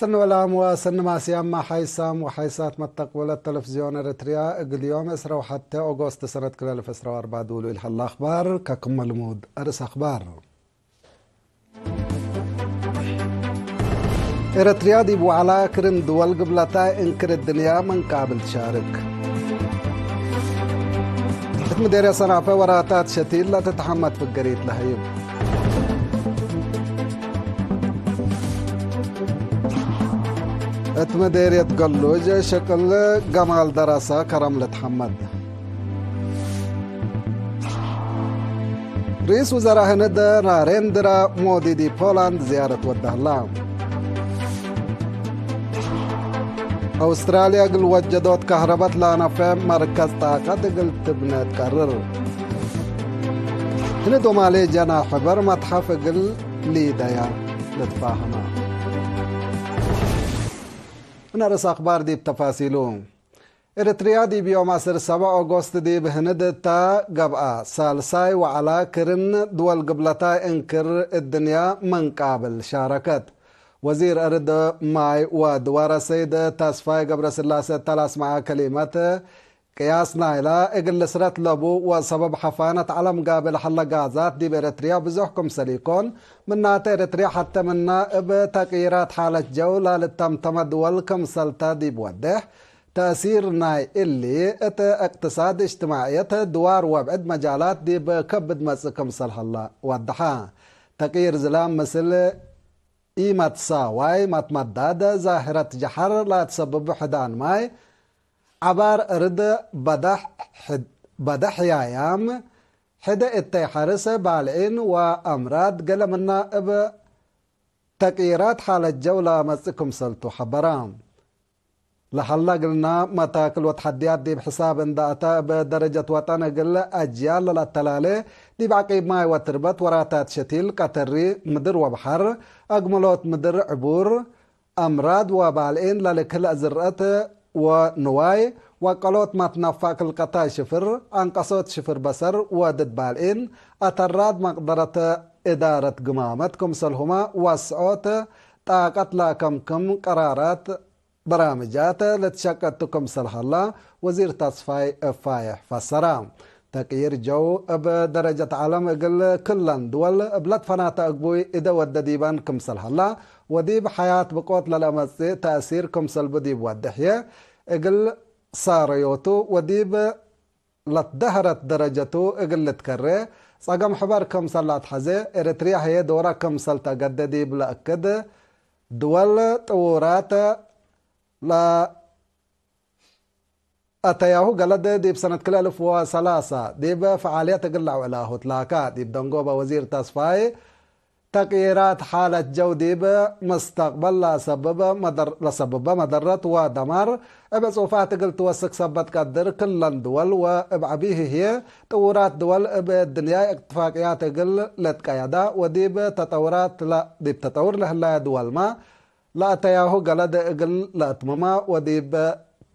سن ولام وسن ماسيام ما حيسام وحيسات متق ولا التلفزيون اريتريا قد يوم اسرا وحتى اوغوست سنة كلال فسرا واربع دولو الحل اخبار ككم المود ارس اخبار اريتريا دي بوعلا كرن دول قبلتا انكر الدنيا من قابل تشارك مدير صنعفة وراتات شتيل لا تتحمد في القريت لهيب اتما داير يتقلوج شكل جمال دراسة كرملة حمد رئيس وزراء هند ناريندرا مودي دي بولند زيارة وده لهم أستراليا قل وجدت كهرباء لانا في مركز طاقة قل تبنى تكرر هنا دومالي جنا خبر متحف گل لی دیا لتفاهمه ونرس أخبار دیب دي بتفاصيله دی دي ماسر 7 اوگوست دي بهند تا سالسای و علا کرن دول قبلتا انکر الدنیا من قابل شارکت وزیر أرد ماي واد ورا سيد تاسفاي قبر سلاسة تلاس معا کلیمت قياسنا إلى إقل لسرت لبو وسبب حفانة علم قابل حل غازات دي بإريتريا بزحكم سليكون من نات إريتريا حتى منا بتقيرات حالة جولة للتمتمة دول سلطة دي بوده تأثير ناي اللي ات اقتصاد اجتماعية دوار وابعد مجالات دي بكبد مسكم الله ودحا تقير زلام مثل إيمات ساواي متمدادة زاهرة جحر لا تسبب حدان ماي عبار عبر بدح حد بدح بدحيايام حدا اتي حرسة بالعين وأمراض قلم اب تقييرات حال الجولة مسكم سلطو حبرام لحالا قلنا متاكل وتحديات دي بحساب ان داتا بدرجة وطن قل أجيال للتلالي دي بعقيب ماي وتربت وراتات شتيل قطري مدر وبحر أقملوت مدر عبور أمراض وبالعين للكل أزرقت ونواي وقالوت متنفاق القطاع شفر أنقصوت شفر بسر ودد بالإن أتراد مقدرة إدارة كم سلهما وسعوت طاقت كم قرارات برامجات لتشكتكم سلح الله وزير تصفاي فايح فسرام تغيير جو بدرجة عالم قل كلن دول بلاد فناتا أقبوي إذا وددي بان كم سلح الله ودي بحياة بقوت تأثير كم سلب دي ودحية اقل صار يوتو وديب لتدهرت درجته اقل تكره ساقم حبر كم سلات حزي إريتريا هي دورة كم سلطة قد بلا أكد دول تورات لا أتياهو قلد ديب سنة كل ألف وثلاثة ديب فعاليات قلع ولاهو تلاكا ديب دنقوبة وزير تصفاي تغييرات حالة جودي بمستقبل لا سبب مدر لا سبب مضرة ودمار ابس وفات قلت وسك سبت قدر كل دول وابعبيه هي تورات دول بالدنيا اتفاقيات قل لتقيادا وديب تطورات لا ديب تطور لهلا دول ما لا تياهو قلد قل لا اتمما وديب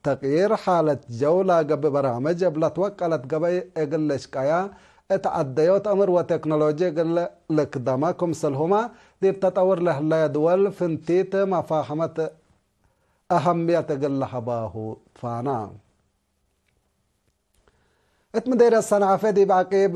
تغيير حالة جو لا قبل برامج بلا توقع قبل اقل لشكايا تعديات أمر وتكنولوجيا قال لك دماكم سلهما دي بتطور له لا دول فنتيت مفاهمت أهمية قال حباه فانا اتم دير الصنعة فدي بعقيب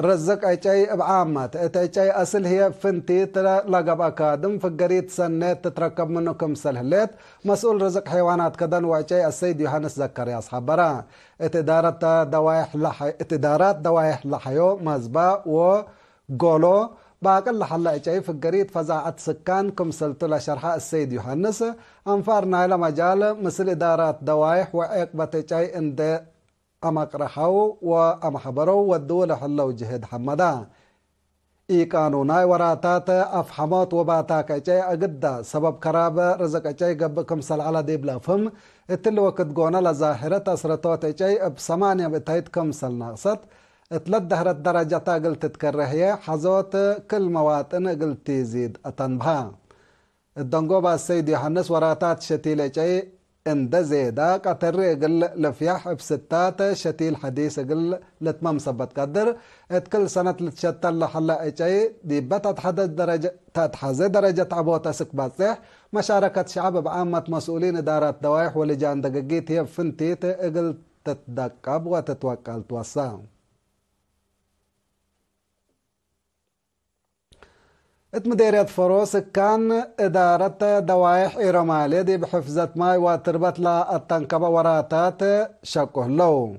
رزق رزقايتاي بعامات اتايتاي اصل هي فنتي ترى لغب اكادم فقريت سنات تتركب منو كم سلهلات مسؤول رزق حيوانات كدن وايتاي السيد يوحنس زكريا اصحاب برا اتدارة دوايح لحي اتدارات دوايح لحيو مزبا و غولو باقل حلا اتاي فقريت فزاعت سكان كم سلطلة لشرحة السيد يوحنس انفار نايلة مجال مثل ادارات دوايح وعقبة اتاي انده أما قرحو وأما حبرو والدول حلو جهد حمدا إي قانوناي وراتات أفحمات وباتا كاي أقدا سبب كراب رزق كاي قب كم سل على ديبلا لافهم اتل وقت قونا لظاهرة أسرتوت كاي بسمانيا بتايت كم سل ناقصت اتلت دهرت درجة قل تتكرهية حزوت كل مواطن قلت تزيد أتنبها الدنقوبة السيد يوحنس وراتات شتيلة جاي اندا زيدا قطر قل لفياح بستات شتيل حديث قل لتمام صبت قدر اتكل سنة لتشتل لحلا اي دي بتتحدد درجة تتحز درجة عبوتا سك باتسيح مشاركة شعب بعامة مسؤولين إدارات دوايح ولجان دقيقيت هي فنتيت اقل تتدقب وتتوكل توسام مديرية فروس كان إدارة دوائح إيرمالي بحفظة ماي وتربت لا التنكبة وراتات شكه لو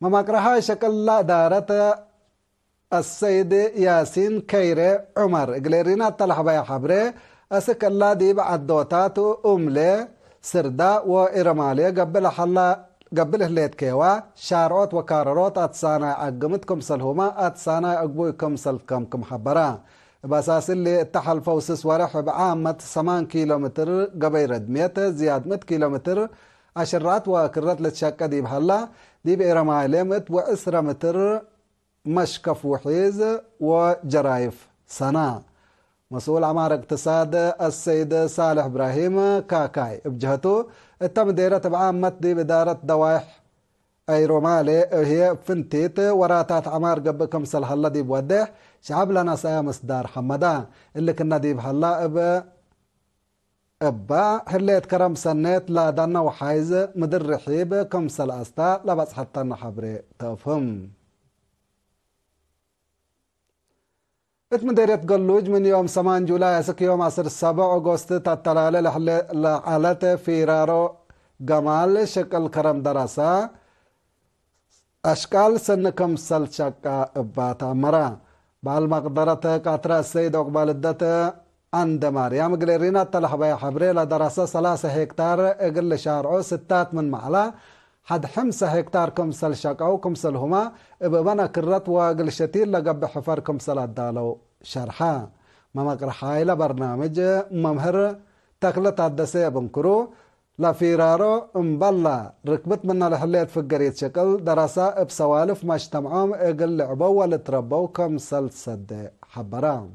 مماكرها شكل لا إدارة السيد ياسين كيري عمر غليرينا تلحبا بيا حبري أسك الله ديب عدوتات أملي سردا وإرمالي قبل حلا قبله ليت كيوا شاروت وكارروت أتسانا أقمتكم سلهما أتسانا أقبوكم سلكم كم حبرا بساس اللي تحل فوسس ورح بعامة سمان كيلومتر قبير ردميته زياد مت كيلومتر عشرات وكرات لتشاكا دي بحلا دي بإرما لمت وإسرة متر مشكف وحيز وجرايف سنة مسؤول عمار اقتصاد السيد صالح إبراهيم كاكاي بجهته تم دائرة عامة بدارة دوائح أيرومالي هي فنتيت وراتات عمار قبل كم سال الله دي بودح شعب لنا سامس دار حمدان اللي كنا دي بهلا اب ابا هليت كرم سنيت لا دنا وحايزة مدر رحيب كم سل أستا بس حتى نحبري تفهم إتم دیرت گلوج من يوم 8 جولاي آسر يوم عصر السابع أغسطس تطلال لحالات فيرارو جمال شكل كرم دراسا أشكال سن کم سل چکا باتا مرا مقدرت كاترا سید أقبال الدت عند گلی رینا تلحبا حبری لدراسا سلاس هکتار اگل شارعو ستات من معلا حد حمسة هكتار كمسل شقاو كمسل هما ببنا واقل شتير لقب حفر كمسل الدالو شرحا ماما هايلا برنامج ممهر تقلت عدسي بنكرو لا لفيرارو امبالا ركبت منا لحليت في قريت شكل دراسة بسوالف ما اجتمعهم اقل لعبوا والتربوا كمسل صد حبرام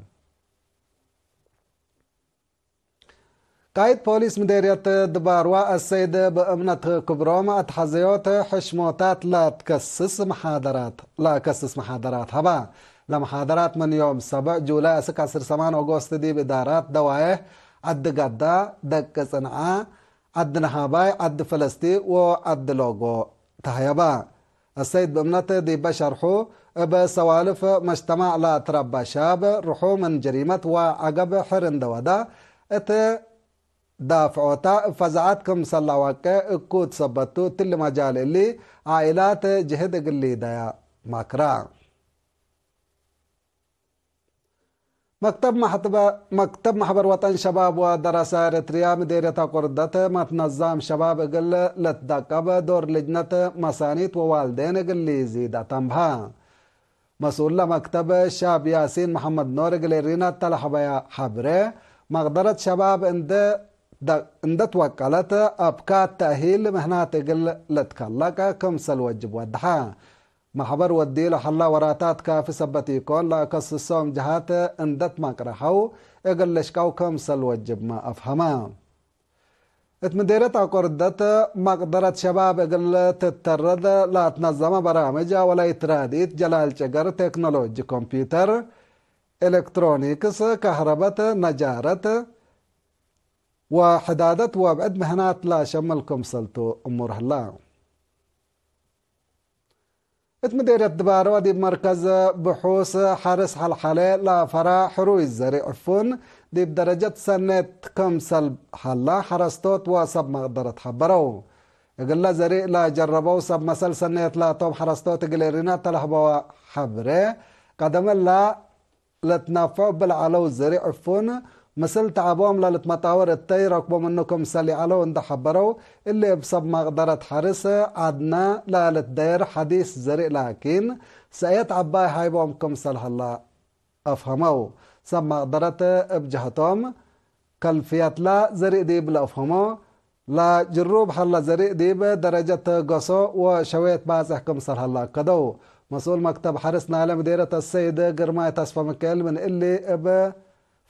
قايد بوليس مديرية دباروا السيد بأمنة كبروما اتحزيوت حشماتات لا تکسس محادرات لا كسس محادرات هبا لمحاضرات من یوم سبع يوم 7 جولاي 9 أغسطس دي بدارات دوايه اد عد قدا دك اد عد نهاباي عد فلسطين وعد لوغو تهيبا السيد بأمنة دي بشرحو بسوالف مجتمع لا تربى شاب رحو من جريمة وعقب حرن دودا ات دافعتا فزعتكم صلاواك كود سبتو تل مجال اللي عائلات جهد قلي دايا ماكرا مكتب محتب مكتب محبر وطن شباب ودراسة اريتريا مديرية قردت متنظم شباب قل لتدقب دور لجنة مسانيت ووالدين قلي زيدا تنبها مسؤول مكتب شاب ياسين محمد نور قلي رينا تلحبا حبره مقدرة شباب اند دندت وكالت ابكا تأهيل مهنا تقل لتك لك كم سل وجب ودحا حبر ودي له حلا وراتات كاف سبتي كون لا قص الصوم جهات اندت ما كرهو اقل كاو كم سل وجب ما أفهما اتمديرت أقردت مقدرة شباب اقل تترد لا تنظم برامج ولا يتراديت جلال شجر تكنولوجي كمبيوتر الكترونيكس كهربة نجارة وحدادت وابعد مهنات لا شملكم سلتو أمور هلا مديرية دبار ودي مركز بحوث حارس حلحلة لا فرا حروي الزري عفون دي بدرجة سنت كم سل حلا حرستوت وسب مقدرة حبرو يقول زري لا جربوا سب مسل سنت لا توب حرستوت قليرنا تلحبوا حبره قدم لا لتنافع بالعلو الزري عفون مثل تعبهم للتمطاور التير اكبر منكم سالي على وند حبرو اللي بسب مقدرة حرسة عدنا دير حديث زريق لكن سيات عباي حيبومكم سلح الله افهمو سب مقدرة بجهتهم كالفيات لا زريق دي بلا افهمو لا جروب حلا زريق دي بدرجة قصو وشوية بازحكم سلح الله كدو مسؤول مكتب حرس نعلم ديرة السيد قرماية تصفى مكال من اللي اب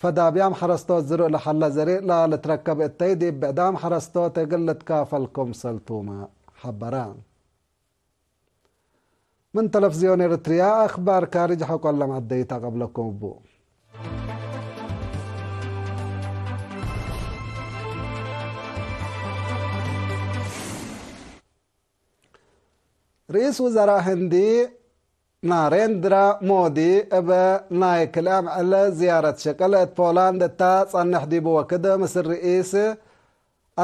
فدا بيام حرستو زرو لحلا زري لا لتركب التيدي بقدام حرستو تقلت كافلكم سلطوما حبران من تلفزيون إريتريا أخبار كارج حقول لما عديتها قبلكم بو رئيس وزراء هندي ناريندرا مودي أبا ناي كلام على زيارة شكلة بولندا تا صنح دي بوكدا مصر الرئيس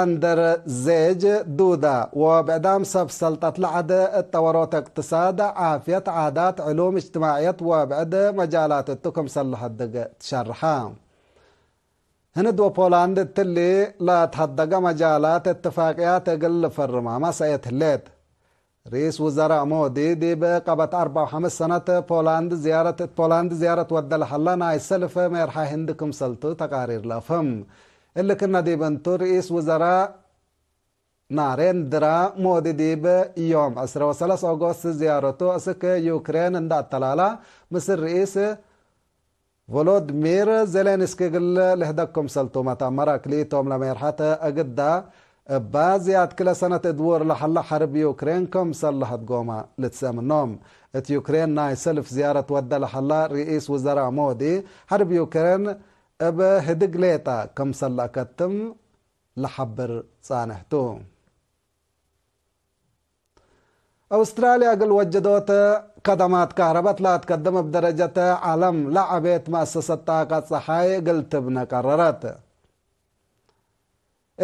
أندر زيج دودا وبعدام سب سلطة لعد التورات اقتصاد عافية عادات علوم اجتماعية وبعد مجالات التكم سلح الدقة تشرحام هندو بولاند تلي لا تحدق مجالات اتفاقيات قل فرما ما سيتهليت رئيس وزراء مودي دي بقى قبت أربع وخمس سنوات بولند زيارة بولند زيارة ودل حلنا السلفة ما يرحى هندكم سلطة تقارير لفهم اللي كنا دي بنتو رئيس وزراء نارين درا مودي ديب يوم أسرة وثلاث أغسطس زيارته أسك يوكرين عند الطلالة مصر رئيس فولودمير زيلينسكي قل لهدكم سلطو متى مراك ليتوم لما يرحت أقدا بازيات كل سنت دور لحل حرب يوكرين کم صلحت قوما لتسام نام ات يوكرين نای سلف زیارت ود لحلا رئیس وزراء مودی حرب يوكرين اب هدق ليتا كم صلحكتم لحبر صانحتو أستراليا قل وجدوت خدمات كهرباء لات تقدم بدرجة عالم لعبت مؤسسة طاقة صحاي قل تبنى قررت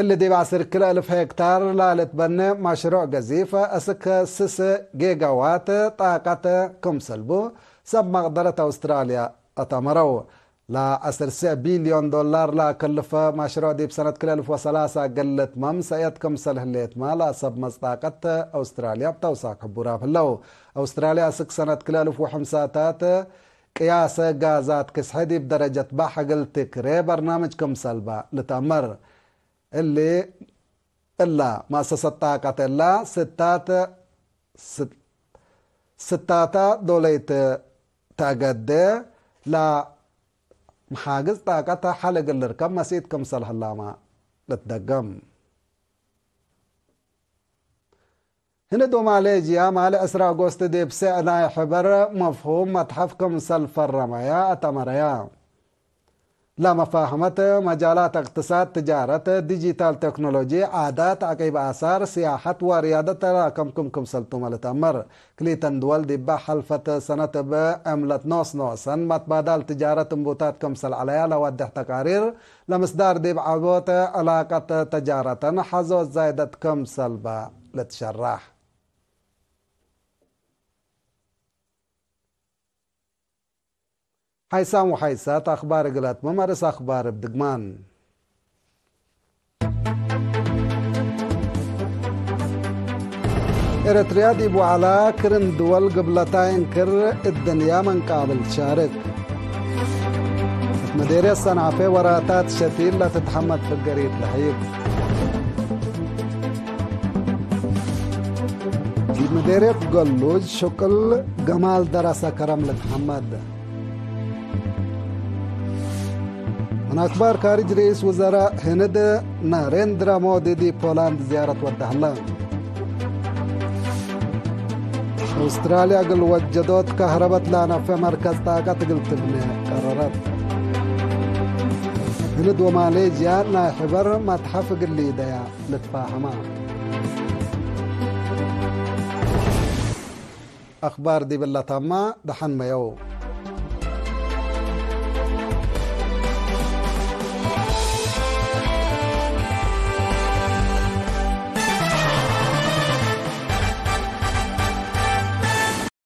اللي دي كل ألف هكتار لا لتبنى مشروع جزيفة أسكها سس جيجاوات طاقة سلبو سب مقدرة أستراليا أتمرو لا أسر بليون دولار لا كلف مشروع دي بسنة كل ألف وثلاثة قلت مم سيد كم سلهليت ما لا سب مصداقة أستراليا بتوساق براب لو أستراليا أسك سنة كل ألف وحمساتات قياسة غازات كسحدي بدرجة بحق التكري برنامج كم سلبا لتمر اللي إلا ما سستا قتلا ستات ست ستاتا دوليت تاقد لا محاجز طاقتها حلق ما مسيت كم صلح اللامة لتدقم هنا دو عليه جيا مال اسرا أغسطس دي انا حبر مفهوم متحف كم صلف الرمايا يا لا لمفاهمة مجالات اقتصاد تجارة ديجيتال تكنولوجي عادات عقيب آثار سياحة ورياضة تراكم كم كم سلطم التمر كليتن دول دبا حلفة سنة بأملة نوس نوسا متبادل تجارة مبوتات كم سل عليها لودح تقارير لمصدار ديب عبوت علاقة تجارة حزو زايدة كم سلبا لتشرح هيثم وحيسات أخبار قناة ممارس أخبار بدقمان إريتريا دي بوعلا كرن دول قبلتين كر الدنيا من قابل تشارك مديرية الصنعة في وراتات شتيل لا تتحمد في القريب لحيك مديرية قلوج شكل جمال دراسة كرم لتحمد هناكبار خارج رئيس وزراء هند ناريندرا مودي بولند زيارة وده له استراليا قل وجدت كهربت لنا في مركز طاقة قل تبني قررت هند وماليزيا ناحبر متحف قل ديا لتفاهمها اخبار دي بالله تمام دحن ما يو